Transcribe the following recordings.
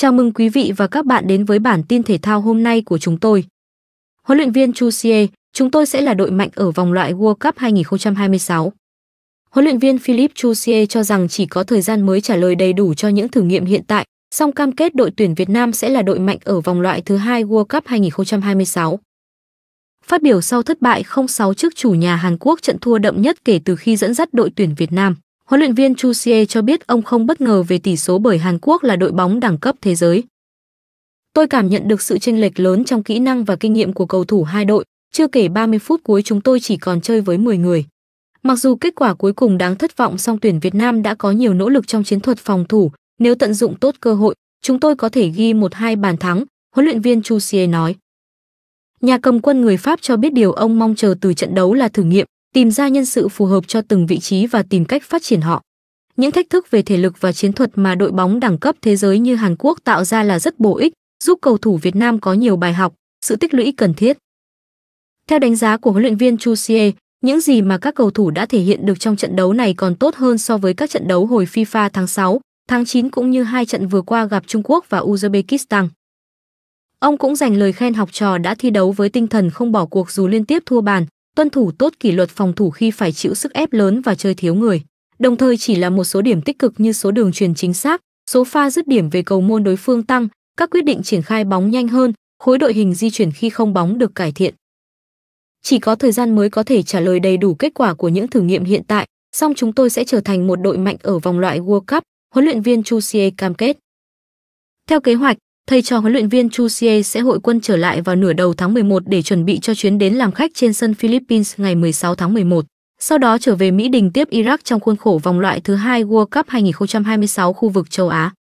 Chào mừng quý vị và các bạn đến với bản tin thể thao hôm nay của chúng tôi. Huấn luyện viên Chu Xie, chúng tôi sẽ là đội mạnh ở vòng loại World Cup 2026. Huấn luyện viên Philip Chu Xie cho rằng chỉ có thời gian mới trả lời đầy đủ cho những thử nghiệm hiện tại, song cam kết đội tuyển Việt Nam sẽ là đội mạnh ở vòng loại thứ hai World Cup 2026. Phát biểu sau thất bại 0-6 trước chủ nhà Hàn Quốc trận thua đậm nhất kể từ khi dẫn dắt đội tuyển Việt Nam. Huấn luyện viên Chu Xie cho biết ông không bất ngờ về tỷ số bởi Hàn Quốc là đội bóng đẳng cấp thế giới. Tôi cảm nhận được sự chênh lệch lớn trong kỹ năng và kinh nghiệm của cầu thủ hai đội, chưa kể 30 phút cuối chúng tôi chỉ còn chơi với 10 người. Mặc dù kết quả cuối cùng đáng thất vọng song tuyển Việt Nam đã có nhiều nỗ lực trong chiến thuật phòng thủ, nếu tận dụng tốt cơ hội, chúng tôi có thể ghi một hai bàn thắng, huấn luyện viên Chu Xie nói. Nhà cầm quân người Pháp cho biết điều ông mong chờ từ trận đấu là thử nghiệm, tìm ra nhân sự phù hợp cho từng vị trí và tìm cách phát triển họ. Những thách thức về thể lực và chiến thuật mà đội bóng đẳng cấp thế giới như Hàn Quốc tạo ra là rất bổ ích, giúp cầu thủ Việt Nam có nhiều bài học, sự tích lũy cần thiết. Theo đánh giá của huấn luyện viên Chu Xie, những gì mà các cầu thủ đã thể hiện được trong trận đấu này còn tốt hơn so với các trận đấu hồi FIFA tháng 6, tháng 9 cũng như hai trận vừa qua gặp Trung Quốc và Uzbekistan. Ông cũng dành lời khen học trò đã thi đấu với tinh thần không bỏ cuộc dù liên tiếp thua bàn, tuân thủ tốt kỷ luật phòng thủ khi phải chịu sức ép lớn và chơi thiếu người. Đồng thời chỉ là một số điểm tích cực như số đường truyền chính xác, số pha dứt điểm về cầu môn đối phương tăng, các quyết định triển khai bóng nhanh hơn, khối đội hình di chuyển khi không bóng được cải thiện. Chỉ có thời gian mới có thể trả lời đầy đủ kết quả của những thử nghiệm hiện tại, song chúng tôi sẽ trở thành một đội mạnh ở vòng loại World Cup, huấn luyện viên Chu Xie cam kết. Theo kế hoạch, thầy trò huấn luyện viên Chu Xie sẽ hội quân trở lại vào nửa đầu tháng 11 để chuẩn bị cho chuyến đến làm khách trên sân Philippines ngày 16 tháng 11, sau đó trở về Mỹ đình tiếp Iraq trong khuôn khổ vòng loại thứ hai World Cup 2026 khu vực châu Á.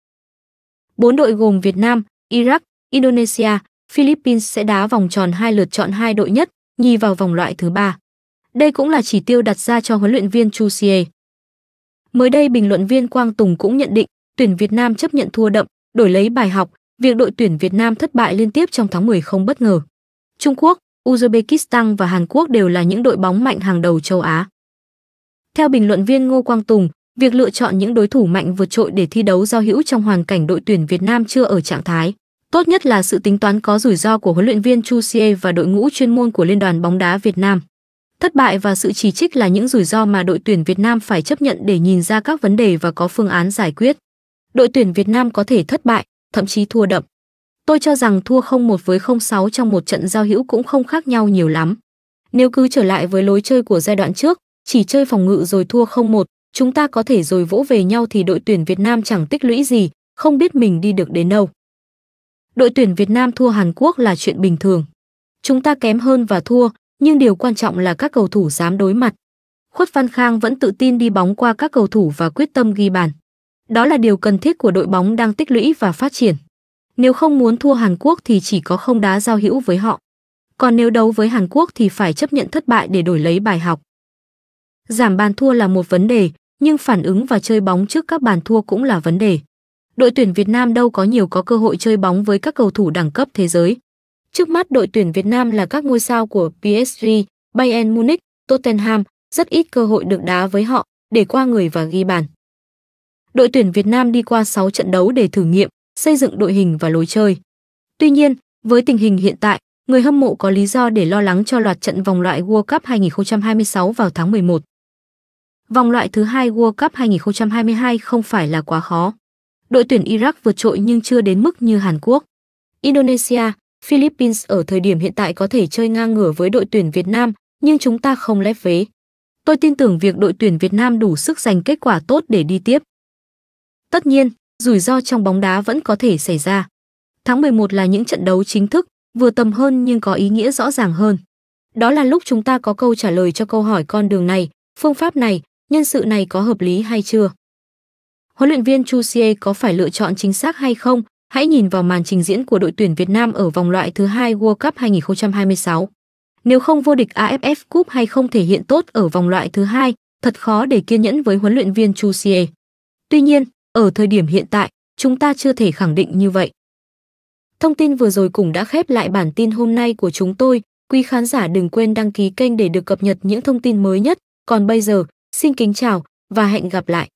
Bốn đội gồm Việt Nam, Iraq, Indonesia, Philippines sẽ đá vòng tròn hai lượt chọn hai đội nhất, nhì vào vòng loại thứ ba. Đây cũng là chỉ tiêu đặt ra cho huấn luyện viên Chu Xie. Mới đây bình luận viên Quang Tùng cũng nhận định tuyển Việt Nam chấp nhận thua đậm, đổi lấy bài học, Việc đội tuyển Việt Nam thất bại liên tiếp trong tháng 10 không bất ngờ. Trung Quốc, Uzbekistan và Hàn Quốc đều là những đội bóng mạnh hàng đầu châu Á. Theo bình luận viên Ngô Quang Tùng, việc lựa chọn những đối thủ mạnh vượt trội để thi đấu giao hữu trong hoàn cảnh đội tuyển Việt Nam chưa ở trạng thái. Tốt nhất là sự tính toán có rủi ro của huấn luyện viên Chu Xie và đội ngũ chuyên môn của Liên đoàn bóng đá Việt Nam. Thất bại và sự chỉ trích là những rủi ro mà đội tuyển Việt Nam phải chấp nhận để nhìn ra các vấn đề và có phương án giải quyết. Đội tuyển Việt Nam có thể thất bại, thậm chí thua đậm. Tôi cho rằng thua 0-1 với 0-6 trong một trận giao hữu cũng không khác nhau nhiều lắm. Nếu cứ trở lại với lối chơi của giai đoạn trước, chỉ chơi phòng ngự rồi thua 0-1, chúng ta có thể rồi vỗ về nhau thì đội tuyển Việt Nam chẳng tích lũy gì, không biết mình đi được đến đâu. Đội tuyển Việt Nam thua Hàn Quốc là chuyện bình thường. Chúng ta kém hơn và thua, nhưng điều quan trọng là các cầu thủ dám đối mặt. Khuất Văn Khang vẫn tự tin đi bóng qua các cầu thủ và quyết tâm ghi bàn. Đó là điều cần thiết của đội bóng đang tích lũy và phát triển. Nếu không muốn thua Hàn Quốc thì chỉ có không đá giao hữu với họ. Còn nếu đấu với Hàn Quốc thì phải chấp nhận thất bại để đổi lấy bài học. Giảm bàn thua là một vấn đề, nhưng phản ứng và chơi bóng trước các bàn thua cũng là vấn đề. Đội tuyển Việt Nam đâu có nhiều có cơ hội chơi bóng với các cầu thủ đẳng cấp thế giới. Trước mắt đội tuyển Việt Nam là các ngôi sao của PSG, Bayern Munich, Tottenham, rất ít cơ hội được đá với họ để qua người và ghi bàn đội tuyển Việt Nam đi qua 6 trận đấu để thử nghiệm, xây dựng đội hình và lối chơi. Tuy nhiên, với tình hình hiện tại, người hâm mộ có lý do để lo lắng cho loạt trận vòng loại World Cup 2026 vào tháng 11. Vòng loại thứ hai World Cup 2022 không phải là quá khó. Đội tuyển Iraq vượt trội nhưng chưa đến mức như Hàn Quốc. Indonesia, Philippines ở thời điểm hiện tại có thể chơi ngang ngửa với đội tuyển Việt Nam, nhưng chúng ta không lép vế. Tôi tin tưởng việc đội tuyển Việt Nam đủ sức giành kết quả tốt để đi tiếp. Tất nhiên, rủi ro trong bóng đá vẫn có thể xảy ra. Tháng 11 là những trận đấu chính thức, vừa tầm hơn nhưng có ý nghĩa rõ ràng hơn. Đó là lúc chúng ta có câu trả lời cho câu hỏi con đường này, phương pháp này, nhân sự này có hợp lý hay chưa. Huấn luyện viên Chu Xie có phải lựa chọn chính xác hay không? Hãy nhìn vào màn trình diễn của đội tuyển Việt Nam ở vòng loại thứ hai World Cup 2026. Nếu không vô địch AFF Cup hay không thể hiện tốt ở vòng loại thứ hai, thật khó để kiên nhẫn với huấn luyện viên Chu Xie. Tuy nhiên, ở thời điểm hiện tại, chúng ta chưa thể khẳng định như vậy. Thông tin vừa rồi cũng đã khép lại bản tin hôm nay của chúng tôi. Quý khán giả đừng quên đăng ký kênh để được cập nhật những thông tin mới nhất. Còn bây giờ, xin kính chào và hẹn gặp lại.